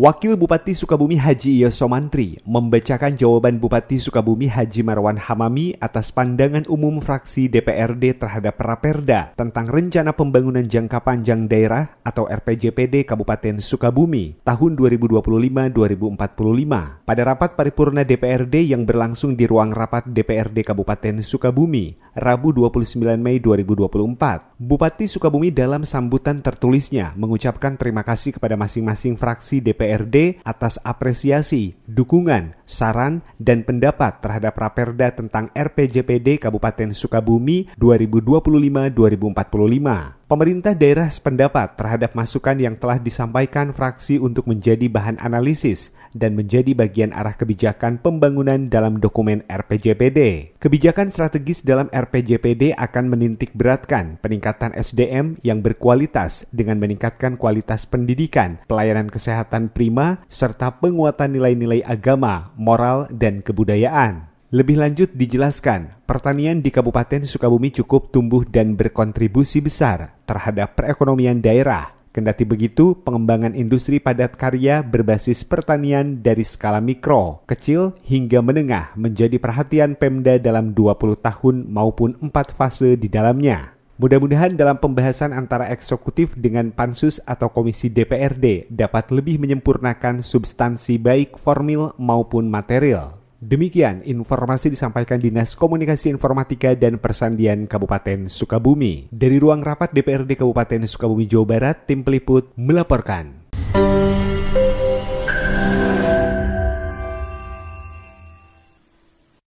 Wakil Bupati Sukabumi Haji Yoso Mantri membacakan jawaban Bupati Sukabumi Haji Marwan Hamami atas pandangan umum fraksi DPRD terhadap Raperda tentang rencana pembangunan jangka panjang daerah atau RPJPD Kabupaten Sukabumi tahun 2025-2045. Pada rapat paripurna DPRD yang berlangsung di ruang rapat DPRD Kabupaten Sukabumi, Rabu 29 Mei 2024. Bupati Sukabumi dalam sambutan tertulisnya mengucapkan terima kasih kepada masing-masing fraksi DPRD atas apresiasi, dukungan, saran, dan pendapat terhadap Raperda tentang RPJPD Kabupaten Sukabumi 2025-2045 pemerintah daerah sependapat terhadap masukan yang telah disampaikan fraksi untuk menjadi bahan analisis dan menjadi bagian arah kebijakan pembangunan dalam dokumen RPJPD. Kebijakan strategis dalam RPJPD akan menintik beratkan peningkatan SDM yang berkualitas dengan meningkatkan kualitas pendidikan, pelayanan kesehatan prima, serta penguatan nilai-nilai agama, moral, dan kebudayaan. Lebih lanjut dijelaskan, pertanian di Kabupaten Sukabumi cukup tumbuh dan berkontribusi besar terhadap perekonomian daerah. Kendati begitu, pengembangan industri padat karya berbasis pertanian dari skala mikro, kecil hingga menengah menjadi perhatian Pemda dalam 20 tahun maupun 4 fase di dalamnya. Mudah-mudahan dalam pembahasan antara eksekutif dengan pansus atau komisi DPRD dapat lebih menyempurnakan substansi baik formil maupun material. Demikian informasi disampaikan Dinas Komunikasi Informatika dan Persandian Kabupaten Sukabumi. Dari ruang rapat DPRD Kabupaten Sukabumi, Jawa Barat, tim peliput melaporkan.